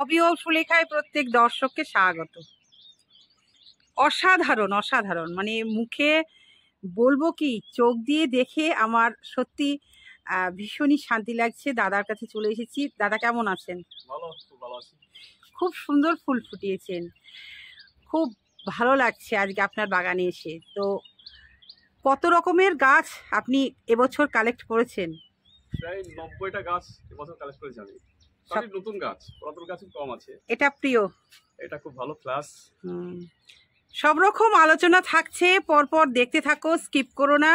হবি ফুলেখায় প্রত্যেক দর্শককে স্বাগত অসাধারণ অসাধারণ মানে মুখে বলবো কি চোখ দিয়ে দেখে আমার সত্যি ভীষণই শান্তি লাগছে দাদার কাছে চলে এসেছি দাদা কেমন আছেন খুব সুন্দর ফুল ফুটিয়েছেন খুব ভালো লাগছে আজকে আপনার বাগানে এসে তো কত রকমের গাছ আপনি এবছর কালেক্ট করেছেন প্রায় নব্বইটা গাছ এবছর কালেক্ট করেছি সবই নতুন গাছ পুরাতন গাছ কম আছে এটা প্রিয় এটা খুব ভালো ক্লাস সব রকম আলোচনা থাকছে পরপর দেখতে থাকো স্কিপ করো না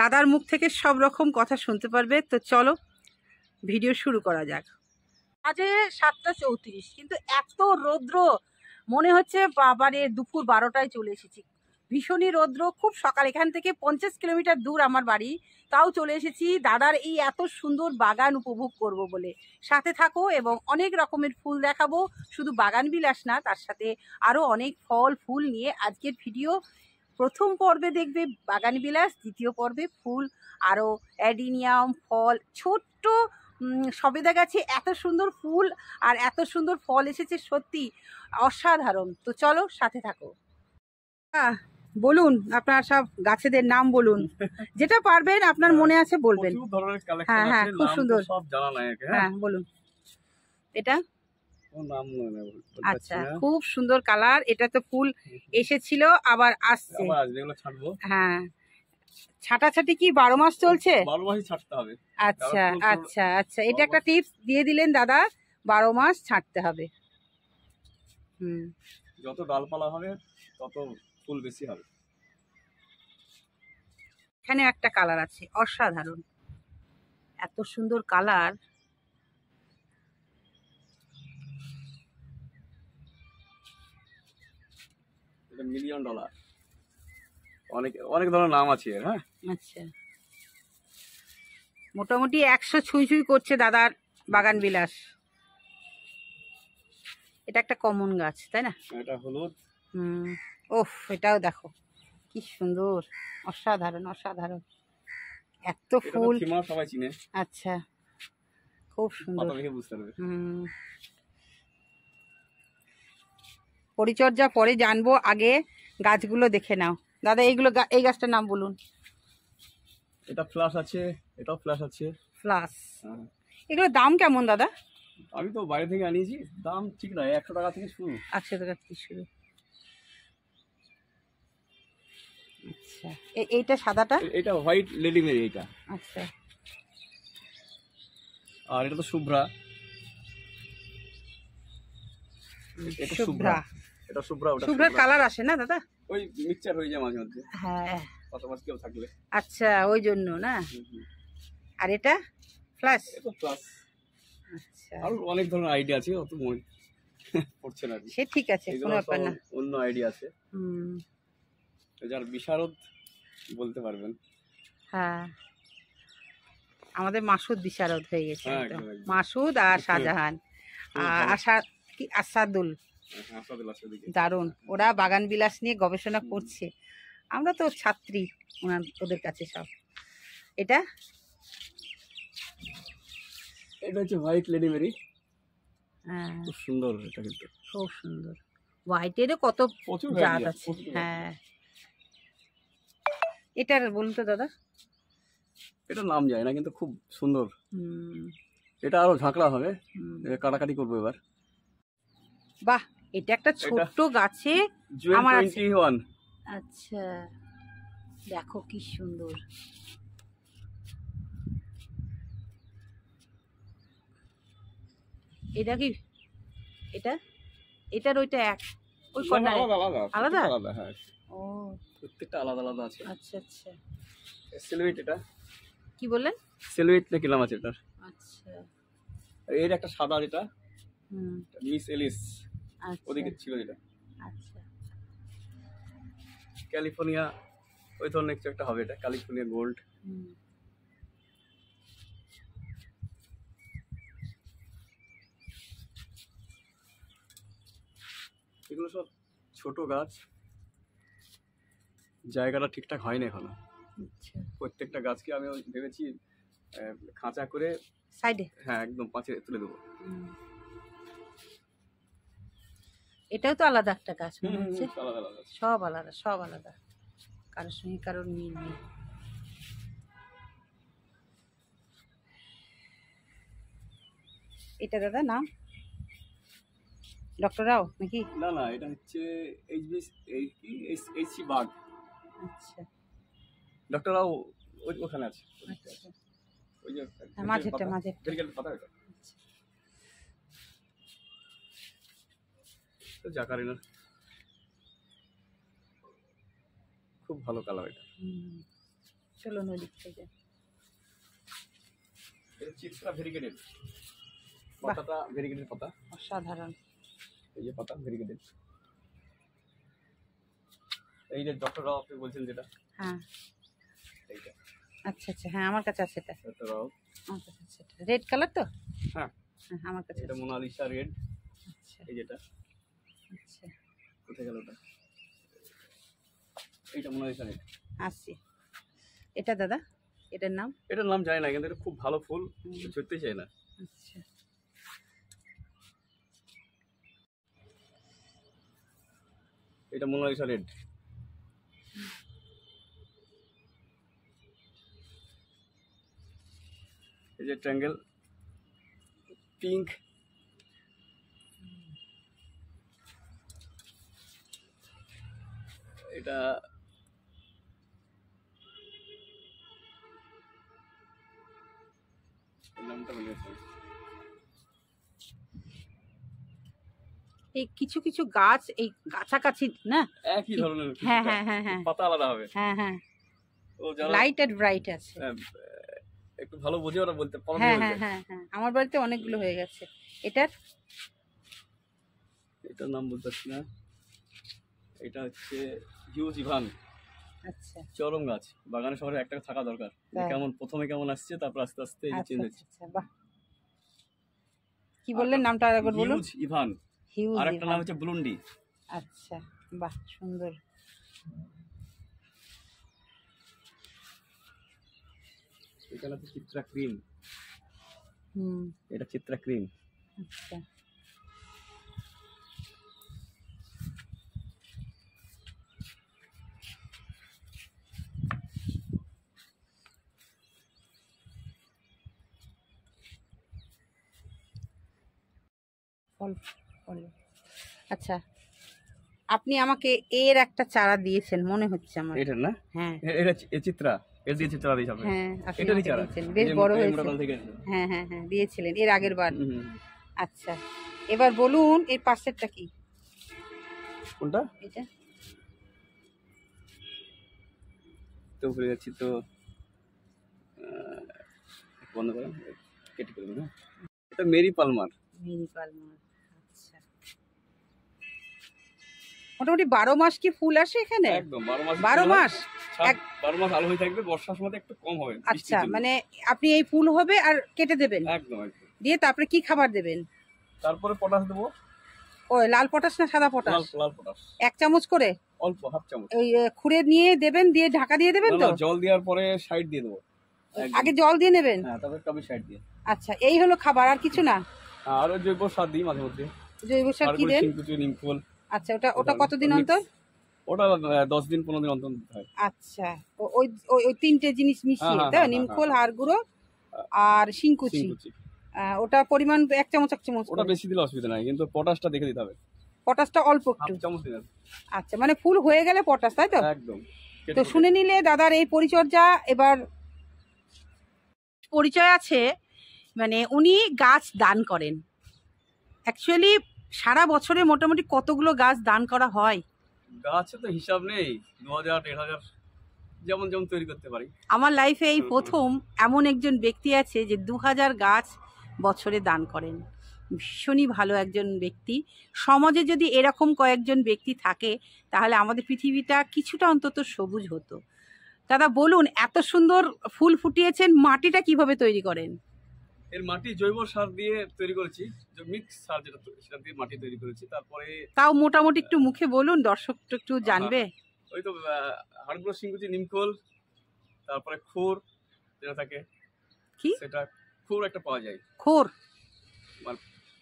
দাদার মুখ থেকে সব রকম কথা শুনতে পারবে তো চলো ভিডিও শুরু করা যাক আজে সাতটা চৌত্রিশ কিন্তু এত রৌদ্র মনে হচ্ছে বাবারে দুপুর বারোটায় চলে এসেছি ভীষণই রৌদ্র খুব সকাল এখান থেকে পঞ্চাশ কিলোমিটার দূর আমার বাড়ি তাও চলে এসেছি দাদার এই এত সুন্দর বাগান উপভোগ করব বলে সাথে থাকো এবং অনেক রকমের ফুল দেখাবো শুধু বাগান বিলাস না তার সাথে আরও অনেক ফল ফুল নিয়ে আজকের ভিডিও প্রথম পর্বে দেখবে বাগান বিলাস দ্বিতীয় পর্বে ফুল আরও অ্যাডিনিয়াম ফল ছোট্ট সবেদা গাছে এত সুন্দর ফুল আর এত সুন্দর ফল এসেছে সত্যি অসাধারণ তো চলো সাথে থাকো হ্যাঁ বলুন আপনার সব গাছেদের নাম বলুন যেটা পারবেন আপনার হ্যাঁ, মনে আছে বলবেন হ্যাঁ হ্যাঁ খুব সুন্দর হ্যাঁ।, হ্যাঁ বলুন এটা আচ্ছা খুব সুন্দর কালার এটা তো ফুল এসেছিল আবার আসছে হ্যাঁ ছাটাছাটি কি বারো মাস চলছে আচ্ছা আচ্ছা আচ্ছা এটা একটা টিপস দিয়ে দিলেন দাদা বারো মাস ছাড়তে হবে হুম যত ডালপালা হবে তত ফুল বেশি হবে এখানে একটা কালার আছে অসাধারণ এত সুন্দর কালার মিলিয়ন ডলার অনেক অনেক ধরনের নাম আছে এর হ্যাঁ আচ্ছা মোটামুটি একশো ছুঁই ছুঁই করছে দাদার বাগান বিলাস এটা একটা কমন গাছ তাই না এটা হলুদ হুম ওফ এটাও দেখো কি সুন্দর অসাধারণ অসাধারণ এত ফুল সবাই চিনে আচ্ছা খুব সুন্দর হুম পরিচর্যা পরে জানবো আগে গাছগুলো দেখে নাও দাদা এইগুলো এই গাছটার নাম বলুন এটা ফ্লাস আছে এটাও ফ্লাস আছে ফ্লাশ হ্যাঁ। এগুলোর দাম কেমন দাদা আমি তো বাইরে থেকে আনিয়েছি দাম ঠিক নয় একশো টাকা থেকে শুরু একশো টাকা থেকে শুরু আচ্ছা এইটা সাদাটা এটা হোয়াইট লেডি মেরি এটা আচ্ছা আর এটা তো শুভ্রা এটা শুভ্রা এটা শুভ্রা ওটা শুভ্রার কালার আসে না দাদা ওই মিক্সচার হয়ে যায় মাঝে মধ্যে হ্যাঁ পাশাপাশি কেউ থাকলে আচ্ছা ওই জন্য না আর এটা প্লাস এটা প্লাস আচ্ছা আর অনেক ধরনের আইডিয়া আছে অত মনে পড়ছে না সে ঠিক আছে কোনো ব্যাপার না অন্য আইডিয়া আছে হুম যার বিশারদ বলতে পারবেন হ্যাঁ আমাদের মাসুদ বিশারদ হয়ে গেছে হ্যাঁ, মাসুদ আর শাহজাহান আসাদুল হ্যাঁ, দারুণ হ্যাঁ। ওরা বাগান বিলাস নিয়ে গবেষণা করছে আমরা তো ছাত্রী ওনার ওদের কাছে সব এটা এটা হচ্ছে হোয়াইট লেডি মেরি খুব সুন্দর এটা কিন্তু খুব সুন্দর হোয়াইটেরও কত জাত আছে হ্যাঁ এটার বলুন তো দাদা এটা নাম যায় না কিন্তু খুব সুন্দর এটা আরো ঝাঁকড়া হবে কাটাকাটি করবো এবার বাহ এটা একটা ছোট্ট গাছে আমার আচ্ছা দেখো কি সুন্দর এটা কি এটা এটার ওইটা এক ওই আলাদা আলাদা হ্যাঁ প্রত্যেকটা আলাদা আলাদা আছে আচ্ছা আচ্ছা সিলুয়েট এটা কি বলে সিলুয়েট না কিলাম আছে এটা আচ্ছা এর একটা সাদা এটা হুম মিস এলিস ওদিকে ছিল এটা আচ্ছা ক্যালিফোর্নিয়া ওই ধরনের কিছু একটা হবে এটা ক্যালিফোর্নিয়া গোল্ড এগুলো সব ছোট গাছ জায়গাটা ঠিকঠাক হয়নি এখনো আচ্ছা। প্রত্যেকটা গাছকে আমি ভেবেছি খাঁচা করে সাইডে হ্যাঁ একদম পাঁচে তুলে দেবো এটাও তো আলাদা একটা গাছ মনে হচ্ছে সব আলাদা সব আলাদা কারোর সঙ্গে কারোর মিল নেই এটা দাদা নাম ডক্টর রাও নাকি না না এটা হচ্ছে এইচবি এই কি এইচসি বাঘ আচ্ছা ডক্টররাও ওই ওখানে আছে আচ্ছা, আচ্ছা। ওই যে হ্যাঁ, এটা জাকারিনার খুব ভালো কালার এটা চলো নদীর থেকে চিপসটা ভেরিগেটেড পাতাটা ভেরিগেটেড পাতা অসাধারণ এই যে পাতা ভেরিগেটেড এই যে ডক্টর রাও আপনি বলছেন যেটা হ্যাঁ এইটা আচ্ছা আচ্ছা হ্যাঁ আমার কাছে আছে এটা ডক্টর রাও আচ্ছা রেড কালার তো হ্যাঁ হ্যাঁ আমার কাছে এটা মোনালিসা রেড আচ্ছা এই যেটা আচ্ছা কোথায় গেল ওটা এইটা মোনালিসা রেড আসি এটা দাদা এটার নাম এটার নাম জানি না কিন্তু এটা খুব ভালো ফুল ছুটতে চাই না আচ্ছা এটা মোনালিসা রেড ये जो ट्रैंगल पिंक এটা নামটা ভুলে গেছি এই কিছু কিছু গাছ এই কাছাকাছি না একই ধরনের হ্যাঁ হ্যাঁ হ্যাঁ হ্যাঁ পাতা আলাদা হবে হ্যাঁ হ্যাঁ ও লাইট এন্ড ব্রাইট আছে একটু ভালো বুঝে ওরা বলতে পারবে হ্যাঁ, হ্যাঁ হ্যাঁ হ্যাঁ আমার বাড়িতে অনেকগুলো হয়ে গেছে এটার এটার নাম বলতে পারছি না এটা হচ্ছে হিউজ ইভান আচ্ছা চরম গাছ বাগানে শহরে একটা থাকা দরকার কেমন প্রথমে কেমন আসছে তারপর আস্তে আস্তে চেঞ্জ আচ্ছা, আচ্ছা, হচ্ছে আচ্ছা, বাহ কি বললেন নামটা আরেকবার বলুন হিউজ ইভান আর একটা নাম হচ্ছে ব্লুন্ডি আচ্ছা বাহ সুন্দর এটা চিত্রক্রিম হুম এটা চিত্রক্রিম আচ্ছা ফল ফল আচ্ছা আপনি আমাকে এ এর একটা চারা দিয়েছেন মনে হচ্ছে আমার এটা না হ্যাঁ এটা এ চিত্র দিয়েছে দিয়েছে হ্যাঁ এটা নিচে বেশ বড় হয়েছে হ্যাঁ হ্যাঁ হ্যাঁ দিয়েছিলেন এর আগের বার আচ্ছা এবার বলুন এর পাশেরটা কি কোনটা এটা তো ভুলে যাচ্ছি তো বন্ধ করেন কেটে হ্যাঁ। এটা মেরি পালমার মেরি পালমার আচ্ছা। মোটামুটি বারো মাস কি ফুল আসে এখানে একদম বারো মাস বারো মাস আচ্ছা মানে আপনি এই ফুল হবে আর কেটে দেবেন দিয়ে তারপরে কি খাবার দেবেন তারপরে পটাশ দেবো ও লাল পটাশ না সাদা পটাশ পটাশ এক চামচ করে অল্প হাফ চামচ ওই খুঁড়ে নিয়ে দেবেন দিয়ে ঢাকা দিয়ে দেবেন তো জল দেওয়ার পরে সাইড দিয়ে দেবো আগে জল দিয়ে নেবেন হ্যাঁ সাইড দিয়ে আচ্ছা এই হলো খাবার আর কিছু না হ্যাঁ, আর জৈব সার দিই মাঝে মধ্যে জৈব সার কি দেন নিমফুল আচ্ছা ওটা ওটা কতদিন অন্তর ওটা দশ দিন পনেরো দিন অন্তর দিতে হয় আচ্ছা ওই ওই তিনটে জিনিস মিশিয়ে হ্যাঁ, হ্যাঁ, তাই হ্যাঁ, নিমখোল হাড় গুঁড়ো আর শিংকুচি ওটা পরিমাণ এক চামচ এক চামচ ওটা বেশি দিলে অসুবিধা নাই কিন্তু পটাশটা দেখে দিতে হবে পটাশটা অল্প একটু আচ্ছা মানে ফুল হয়ে গেলে পটাশ তাই তো একদম তো শুনে নিলে দাদার এই পরিচর্যা এবার পরিচয় আছে মানে উনি গাছ দান করেন অ্যাকচুয়ালি সারা বছরে মোটামুটি কতগুলো গাছ দান করা হয় গাছে তো হিসাব নেই দু হাজার দেড় হাজার যেমন যেমন তৈরি করতে পারি আমার লাইফে এই প্রথম এমন একজন ব্যক্তি আছে যে দু হাজার গাছ বছরে দান করেন ভীষণই ভালো একজন ব্যক্তি সমাজে যদি এরকম কয়েকজন ব্যক্তি থাকে তাহলে আমাদের পৃথিবীটা কিছুটা অন্তত সবুজ হতো দাদা বলুন এত সুন্দর ফুল ফুটিয়েছেন মাটিটা কিভাবে তৈরি করেন এর মাটি জৈব সার দিয়ে তৈরি করেছি মিক্স সার যেটা সেটা দিয়ে মাটি তৈরি করেছি তারপরে তাও মোটামুটি একটু মুখে বলুন দর্শক একটু জানবে ওই তো হাড়গুলো সিংকুচি নিমকোল তারপরে খোর যেটা থাকে কি সেটা খোর একটা পাওয়া যায় খোর মানে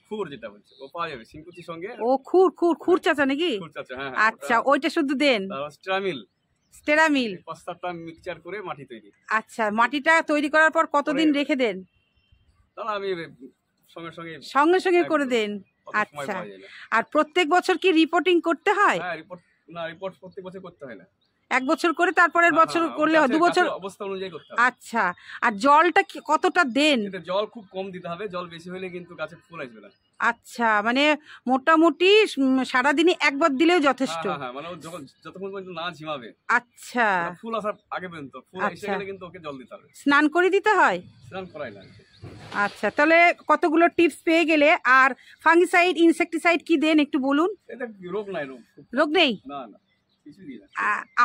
খুর যেটা বলছে ও পাওয়া যাবে সিংকুচির সঙ্গে ও খুর খুর খুর চাচা নাকি খুর চাচা হ্যাঁ, হ্যাঁ আচ্ছা ওইটা শুধু দেন স্ট্রামিল স্টেরামিল পাঁচটা মিক্সচার করে মাটি তৈরি আচ্ছা মাটিটা তৈরি করার পর কতদিন রেখে দেন সঙ্গে সঙ্গে করে দেন আচ্ছা আর প্রত্যেক বছর কি রিপোর্টিং করতে হয় হ্যাঁ, এক বছর করে তারপরে বছর করলে দু বছর অবস্থা অনুযায়ী করতে আচ্ছা আর জলটা কতটা দেন জল খুব কম দিতে হবে জল বেশি হলে কিন্তু গাছে ফুল আসবে না আচ্ছা মানে মোটামুটি সারাদিনে একবার দিলেও যথেষ্ট হ্যাঁ, হ্যাঁ, হ্যাঁ মানে যতক্ষণ পর্যন্ত না ঝিমাবে আচ্ছা ফুল আসার আগে পর্যন্ত ফুল আচ্ছা। এসে গেলে কিন্তু ওকে জল দিতে হবে স্নান করে দিতে হয় স্নান করাই লাগে আচ্ছা তাহলে কতগুলো টিপস পেয়ে গেলে আর ফাঙ্গিসাইড ইনসেক্টিসাইড কি দেন একটু বলুন রোগ নেই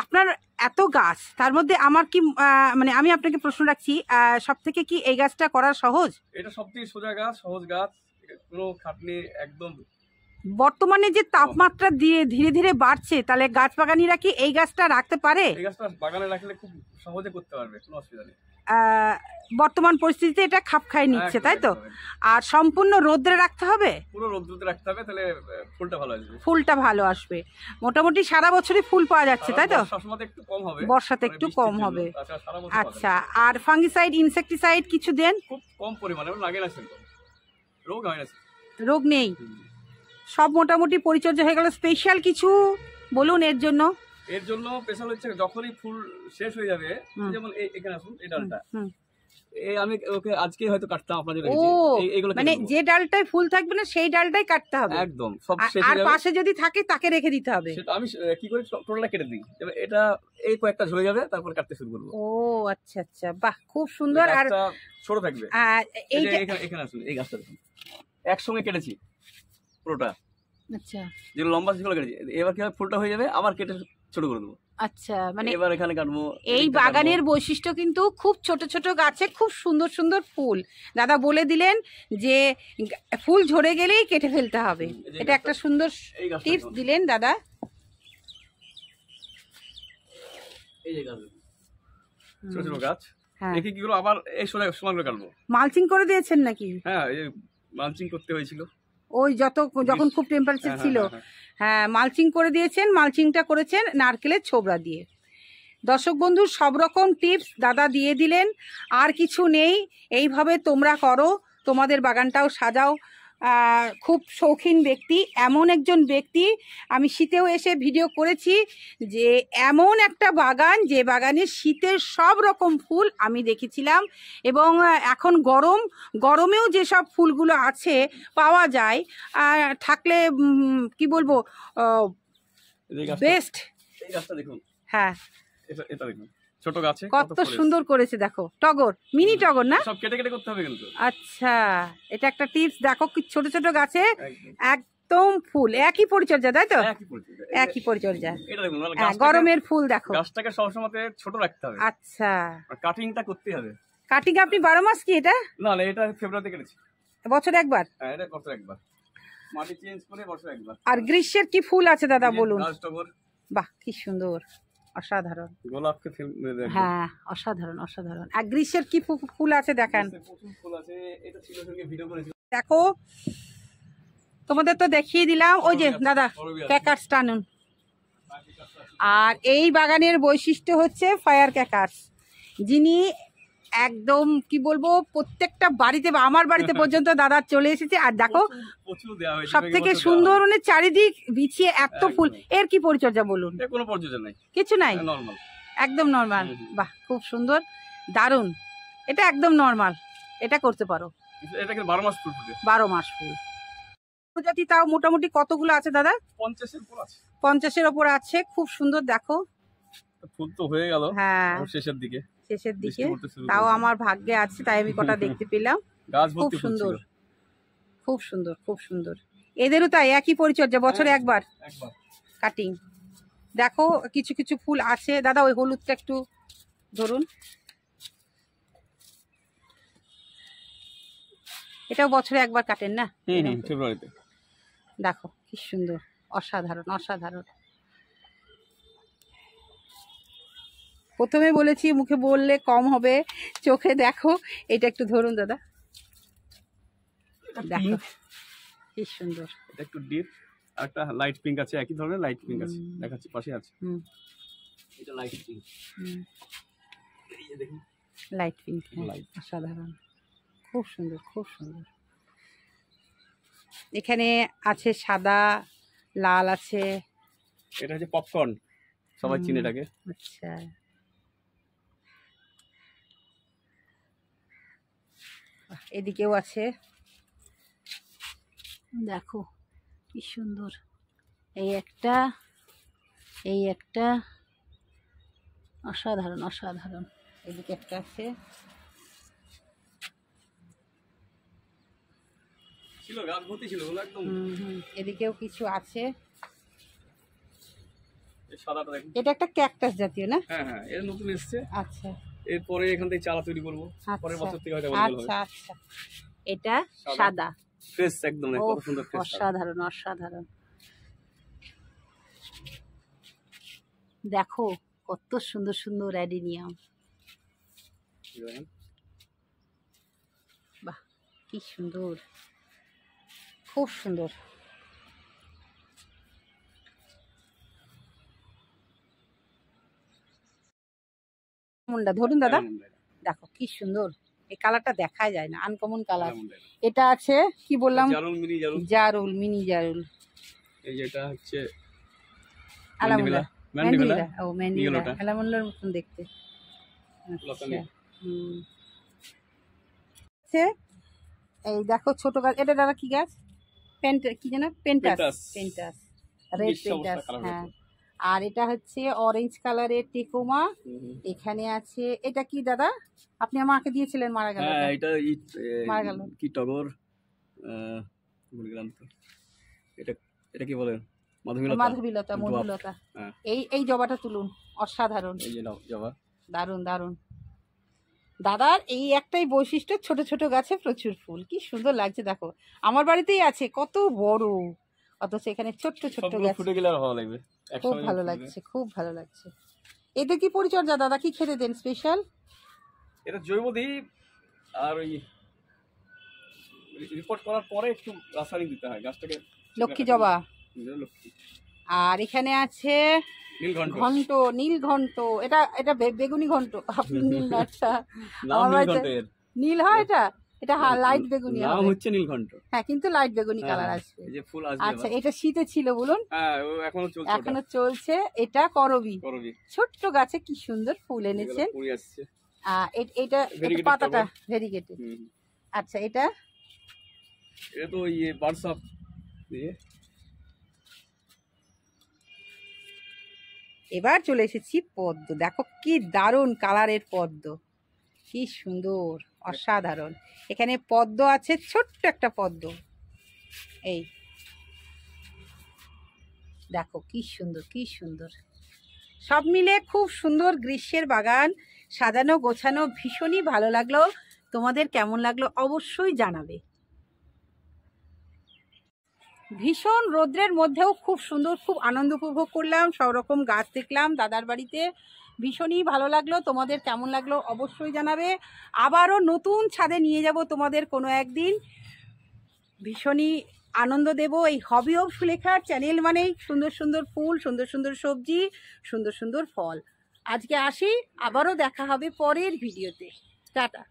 আপনার এত গাছ তার মধ্যে আমার কি মানে আমি আপনাকে প্রশ্ন রাখছি সব থেকে কি এই গাছটা করা সহজ এটা সব থেকে সোজা গাছ সহজ গাছ কোনো খাটনি একদম বর্তমানে যে তাপমাত্রা দিয়ে ধীরে ধীরে বাড়ছে তাহলে গাছ বাগানিরা কি এই গাছটা রাখতে পারে এই গাছটা বাগানে রাখলে খুব সহজে করতে পারবে কোনো অসুবিধা নেই বর্তমান পরিস্থিতিতে এটা খাপ খাই হ্যাঁ, নিচ্ছে তাই তো আর সম্পূর্ণ রোদ্রে রাখতে হবে পুরো রোদ্রে রাখতে হবে তাহলে ফুলটা ভালো আসবে ফুলটা ভালো আসবে মোটামুটি সারা বছরই ফুল পাওয়া যাচ্ছে তাই তো একটু কম হবে বর্ষাতে মানে একটু কম হবে আচ্ছা, আচ্ছা আর ফাঙ্গিসাইড ইনসেকটিসাইড কিছু দেন খুব কম পরিমাণে মানে লাগে না রোগ হয় না রোগ নেই সব মোটামুটি পরিচর্যা হয়ে গেল স্পেশাল কিছু বলুন এর জন্য এর জন্য স্পেশাল হচ্ছে যখনই ফুল শেষ হয়ে যাবে যেমন এখানে আসুন এই ডালটা আমি ওকে আজকে হয়তো কাটতাম আপনাদের এগুলো মানে যে ডালটায় ফুল থাকবে না সেই ডালটাই কাটতে হবে একদম সব আর পাশে যদি থাকে তাকে রেখে দিতে হবে সেটা আমি কি করি টোটালটা কেটে দিই এটা এই কয়েকটা ঝরে যাবে তারপর কাটতে শুরু করব ও আচ্ছা আচ্ছা বাহ খুব সুন্দর আর ছোট থাকবে এই এখানে আসুন এই গাছটা দেখুন একসঙ্গে কেটেছি পুরোটা আচ্ছা যেগুলো লম্বা সেগুলো কেটেছি এবার কি হবে ফুলটা হয়ে যাবে আবার কেটে ছোট করে দেবো আচ্ছা মানে এবার এখানে কাটবো এই বাগানের বৈশিষ্ট্য কিন্তু খুব ছোট ছোট গাছে খুব সুন্দর সুন্দর ফুল দাদা বলে দিলেন যে ফুল ঝরে গেলেই কেটে ফেলতে হবে এটা একটা সুন্দর টিপস দিলেন দাদা গাছ দেখি হ্যাঁ। মালচিং করে দিয়েছেন নাকি হ্যাঁ মালচিং করতে হয়েছিল ওই যত যখন খুব টেম্পারেচার হ্যাঁ, হ্যাঁ, ছিল হ্যাঁ, হ্যাঁ মালচিং করে দিয়েছেন মালচিংটা করেছেন নারকেলের ছোবড়া দিয়ে দর্শক বন্ধু সব রকম টিপস দাদা দিয়ে দিলেন আর কিছু নেই এইভাবে তোমরা করো তোমাদের বাগানটাও সাজাও খুব শৌখিন ব্যক্তি এমন একজন ব্যক্তি আমি শীতেও এসে ভিডিও করেছি যে এমন একটা বাগান যে বাগানে শীতের সব রকম ফুল আমি দেখেছিলাম এবং এখন গরম গরমেও যেসব ফুলগুলো আছে পাওয়া যায় থাকলে কি বলবো বেস্ট হ্যাঁ ছোট গাছে কত সুন্দর করেছে দেখো টগর মিনি টগর না সব কেটে কেটে করতে হবে কিন্তু আচ্ছা এটা একটা টিপস দেখো ছোট ছোট গাছে একদম ফুল একই পরিচর্যা তাই তো একই পরিচর্যা হ্যাঁ, গরমের ফুল দেখো গাছটাকে সবসময় ছোট রাখতে হবে আচ্ছা কাটিংটা করতে হবে কাটিং আপনি বারো মাস কি এটা না না এটা ফেব্রুয়ারিতে কেটেছি বছর একবার হ্যাঁ, এটা বছর একবার মাটি চেঞ্জ করে বছর একবার আর গ্রীষ্মের কি ফুল আছে দাদা বলুন বাহ কি সুন্দর অসাধারণ গোলাপকে হ্যাঁ অসাধারণ অসাধারণ আর গ্রীষ্মের কি ফুল আছে দেখেন দেখো তোমাদের তো দেখিয়ে দিলাম ওই যে দাদা ক্যাকার্স টানুন আর এই বাগানের বৈশিষ্ট্য হচ্ছে ফায়ার ক্যাকার্স যিনি একদম কি বলবো প্রত্যেকটা বাড়িতে বা আমার বাড়িতে পর্যন্ত দাদা চলে এসেছে আর দেখো সব থেকে সুন্দর মানে চারিদিক বিছিয়ে এত ফুল এর কি পরিচর্যা বলুন কোনো পরিচর্যা নাই কিছু নাই একদম নর্মাল বাহ খুব সুন্দর দারুণ এটা একদম নর্মাল এটা করতে পারো বারো মাস ফুল প্রজাতি তাও মোটামুটি কতগুলো আছে দাদা পঞ্চাশের উপর আছে উপর আছে খুব সুন্দর দেখো ফুল তো হয়ে গেল হ্যাঁ শেষের দিকে শেষের দিকে তাও আমার ভাগ্যে আছে তাই আমি কটা দেখতে পেলাম খুব সুন্দর খুব সুন্দর খুব সুন্দর এদেরও তাই একই পরিচর্যা বছরে হ্যাঁ, একবার কাটিং দেখো কিছু কিছু ফুল আছে দাদা ওই হলুদটা একটু ধরুন এটাও বছরে একবার কাটেন না দেখো কি সুন্দর অসাধারণ অসাধারণ প্রথমে বলেছি মুখে বললে কম হবে চোখে দেখো এটা একটু ধরুন দাদা কি সুন্দর একটু ডিপ একটা লাইট পিঙ্ক আছে একই ধরনের লাইট পিঙ্ক আছে পাশে আছে এটা লাইট পিঙ্ক লাইট পিঙ্ক অসাধারণ খুব সুন্দর খুব সুন্দর এখানে আছে সাদা লাল আছে এটা হচ্ছে পপকর্ন সবাই চিনে থাকে আচ্ছা এদিকেও আছে দেখো কি সুন্দর এই একটা এই একটা অসাধারণ অসাধারণ এদিকে একটা আছে এদিকেও কিছু আছে এটা একটা ক্যাকটাস জাতীয় না হ্যাঁ হ্যাঁ এর নতুন এসছে আচ্ছা এরপরে এখান থেকে চালা তৈরি করবো পরের আচ্ছা, বছর থেকে হয়তো আচ্ছা আচ্ছা এটা সাদা ফ্রেশ একদম সুন্দর অসাধারণ অসাধারণ দেখো কত সুন্দর সুন্দর অ্যাডিনিয়াম বাহ কি সুন্দর খুব সুন্দর মুন্ডা ধরুন দাদা হ্যাঁ, দেখো কি সুন্দর এই কালারটা দেখা যায় না আনকমন হ্যাঁ, কালার এটা আছে কি বললাম জারুল মিনি জারুল এই যেটা হচ্ছে আলামুল্লা ম্যান্ডিবেলা ও ম্যান্ডিবেলা আলামুল্লার মতন দেখতে আচ্ছা, আছে এই দেখো ছোট গাছ এটা দাদা কি গাছ পেন্টার কি জানো পেন্টাস পেন্টাস রেড পেন্টাস হ্যাঁ আর এটা হচ্ছে অরেঞ্জ কালারের টেকোমা এখানে আছে এটা কি দাদা আপনি আমাকে দিয়েছিলেন মারা গেল হ্যাঁ এটা মারা গেল কি টগর ভুলে গেলাম তো এটা এটা কি বলে মাধবীলতা মধুমিলতা মধুমিলতা হ্যাঁ। এই এই জবাটা তুলুন অসাধারণ এই যে জবা দারুণ দারুণ দাদার এই একটাই বৈশিষ্ট্য ছোট ছোট গাছে প্রচুর ফুল কি সুন্দর লাগছে দেখো আমার বাড়িতেই আছে কত বড় অথচ এখানে ছোট্ট ছোট্ট ফুটে গেলে ভালো লাগবে খুব ভালো লাগছে খুব ভালো লাগছে এদের কি পরিচর্যা দাদা কি খেতে দেন স্পেশাল এটা জৈব আর ওই রিপোর্ট করার পরে একটু রাসায়নিক দিতে হয় গাছটাকে লক্ষ্মী জবা আর এখানে আছে ঘন্ট নীল ঘন্ট এটা এটা বেগুনি ঘন্ট আপনি নীল আচ্ছা নীল হয় এটা এটা লাইট বেগুনি নাম হচ্ছে নীলকণ্ঠ হ্যাঁ কিন্তু লাইট বেগুনি কালার হ্যাঁ, আসবে এই যে ফুল আসবে আচ্ছা এটা শীতে ছিল বলুন হ্যাঁ এখনো চলছে এখনো চলছে এটা করবি করবি ছোট্ট গাছে কি সুন্দর ফুল এনেছেন ফুল আসছে এটা পাতাটা ভেরিগেটেড আচ্ছা এটা এটা তো ইয়ে বারসাপ এবার চলে এসেছি পদ্ম দেখো কি দারুণ কালারের পদ্ম কি সুন্দর অসাধারণ এখানে পদ্ম আছে ছোট্ট একটা পদ্ম এই দেখো কি সুন্দর কি সুন্দর সব মিলে খুব সুন্দর গ্রীষ্মের বাগান সাজানো গোছানো ভীষণই ভালো লাগলো তোমাদের কেমন লাগলো অবশ্যই জানাবে ভীষণ রোদ্রের মধ্যেও খুব সুন্দর খুব আনন্দ উপভোগ করলাম সব রকম গাছ দেখলাম দাদার বাড়িতে ভীষণই ভালো লাগলো তোমাদের কেমন লাগলো অবশ্যই জানাবে আবারও নতুন ছাদে নিয়ে যাব তোমাদের কোনো একদিন ভীষণই আনন্দ দেব এই হবি অব সুলেখার চ্যানেল মানেই সুন্দর সুন্দর ফুল সুন্দর সুন্দর সবজি সুন্দর সুন্দর ফল আজকে আসি আবারও দেখা হবে পরের ভিডিওতে টাটা